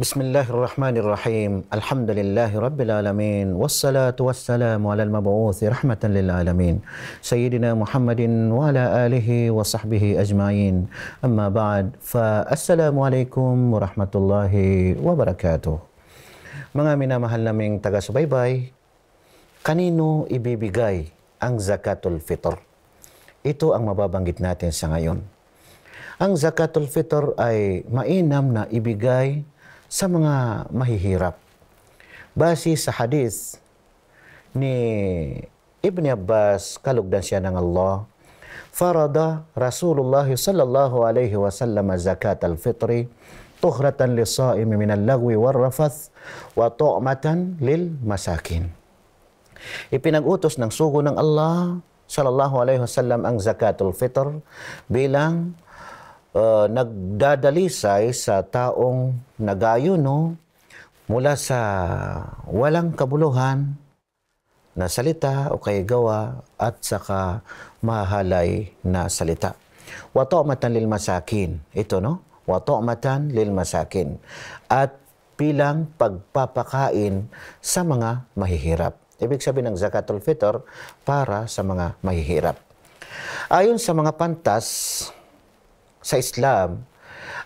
بسم الله الرحمن الرحيم الحمد لله رب العالمين والصلاة والسلام على المبعوث رحمة للعالمين سيدنا محمد وعلى آله وصحبه أجمعين أما بعد فالسلام عليكم ورحمة الله وبركاته Mga minamahal naming taga-subaybay, kanino ibibigay ang zakatul fitr? Ito ang mababanggit natin sa ngayon. Ang zakatul fitr ay mainam na ibigay sa mga mahihirap. Base sa hadith ni Ibn Abbas, kalugdan siya ng Allah, Farada Rasulullah sallallahu alaihi wasallam zakat al-fitri tuhratan lisaimi min al-lagwi war-rafath wa tu'matan lil masakin. Ipinag-utos ng sugo ng Allah sallallahu alaihi wasallam ang zakatul fitr bilang uh, nagdadalisay sa taong nagayo no mula sa walang kabuluhan na salita o kay gawa at saka mahalay na salita. Wato'matan lil masakin. Ito no? Wato'matan lil masakin. At bilang pagpapakain sa mga mahihirap. Ibig sabihin ng zakatul fitr para sa mga mahihirap. Ayon sa mga pantas, sa Islam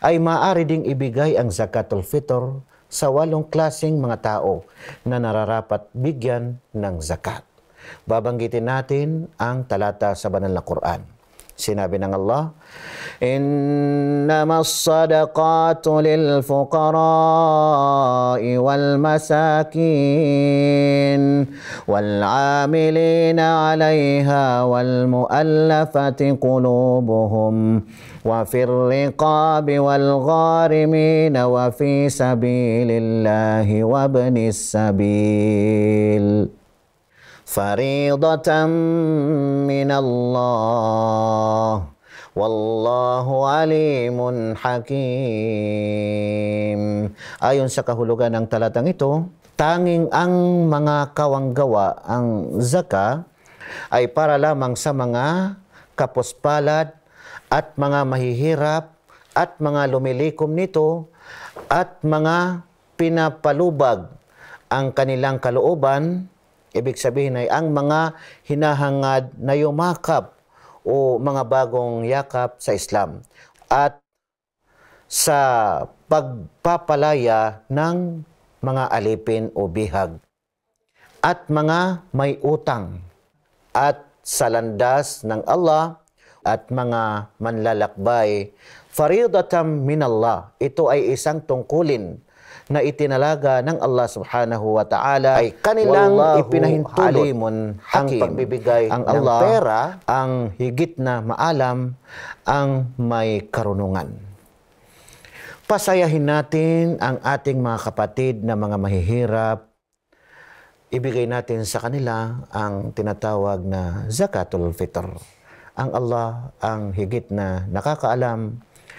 ay maaari ding ibigay ang zakatul fitr sa walong klasing mga tao na nararapat bigyan ng zakat. Babanggitin natin ang talata sa banal na Quran. Sinabi ng Allah, Innamas sadaqatu lil للفقراء والمساكين والعاملين عليها والمؤلفة قلوبهم وفي الرقاب والغارمين وفي سبيل الله وابن السبيل فريضة من الله Wallahu alimun hakim. Ayon sa kahulugan ng talatang ito, tanging ang mga kawanggawa, ang zaka, ay para lamang sa mga kapuspalad at mga mahihirap at mga lumilikom nito at mga pinapalubag ang kanilang kalooban, ibig sabihin ay ang mga hinahangad na yumakap o mga bagong yakap sa Islam at sa pagpapalaya ng mga alipin o bihag at mga may utang at sa landas ng Allah at mga manlalakbay. Faridatam minallah, ito ay isang tungkulin na itinalaga ng Allah subhanahu wa ta'ala ay kanilang ipinahintulot ang pagbibigay ang Allah, ng pera ang higit na maalam ang may karunungan. Pasayahin natin ang ating mga kapatid na mga mahihirap. Ibigay natin sa kanila ang tinatawag na zakatul fitr. Ang Allah ang higit na nakakaalam